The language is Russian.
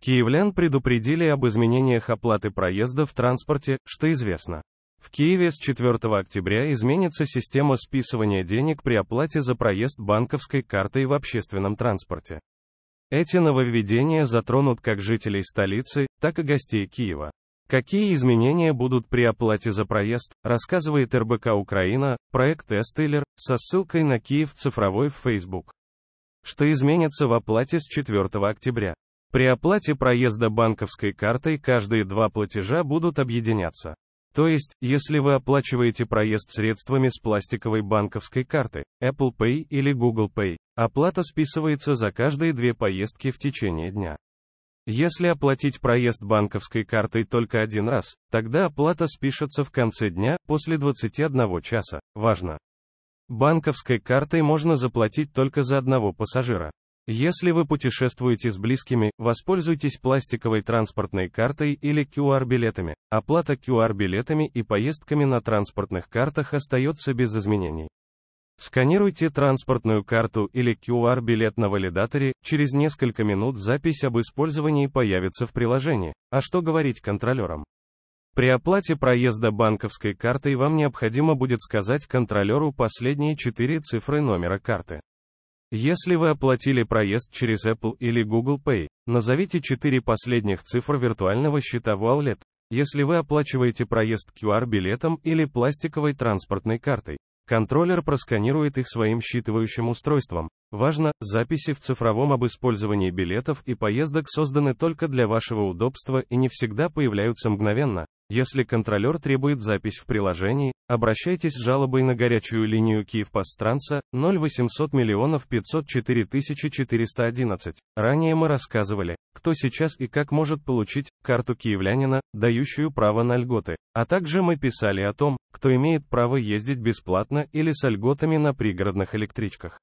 Киевлян предупредили об изменениях оплаты проезда в транспорте, что известно. В Киеве с 4 октября изменится система списывания денег при оплате за проезд банковской картой в общественном транспорте. Эти нововведения затронут как жителей столицы, так и гостей Киева. Какие изменения будут при оплате за проезд, рассказывает РБК Украина, проект Эстейлер, со ссылкой на Киев цифровой в Facebook. Что изменится в оплате с 4 октября? При оплате проезда банковской картой каждые два платежа будут объединяться. То есть, если вы оплачиваете проезд средствами с пластиковой банковской карты, Apple Pay или Google Pay, оплата списывается за каждые две поездки в течение дня. Если оплатить проезд банковской картой только один раз, тогда оплата спишется в конце дня, после 21 часа, важно. Банковской картой можно заплатить только за одного пассажира. Если вы путешествуете с близкими, воспользуйтесь пластиковой транспортной картой или QR-билетами. Оплата QR-билетами и поездками на транспортных картах остается без изменений. Сканируйте транспортную карту или QR-билет на валидаторе, через несколько минут запись об использовании появится в приложении. А что говорить контролерам? При оплате проезда банковской картой вам необходимо будет сказать контролеру последние четыре цифры номера карты. Если вы оплатили проезд через Apple или Google Pay, назовите 4 последних цифр виртуального счета Wallet. Если вы оплачиваете проезд QR-билетом или пластиковой транспортной картой, контроллер просканирует их своим считывающим устройством. Важно, записи в цифровом об использовании билетов и поездок созданы только для вашего удобства и не всегда появляются мгновенно. Если контролер требует запись в приложении, обращайтесь с жалобой на горячую линию Киевпостранса 0800 миллионов 504 411. Ранее мы рассказывали, кто сейчас и как может получить карту киевлянина, дающую право на льготы. А также мы писали о том, кто имеет право ездить бесплатно или с льготами на пригородных электричках.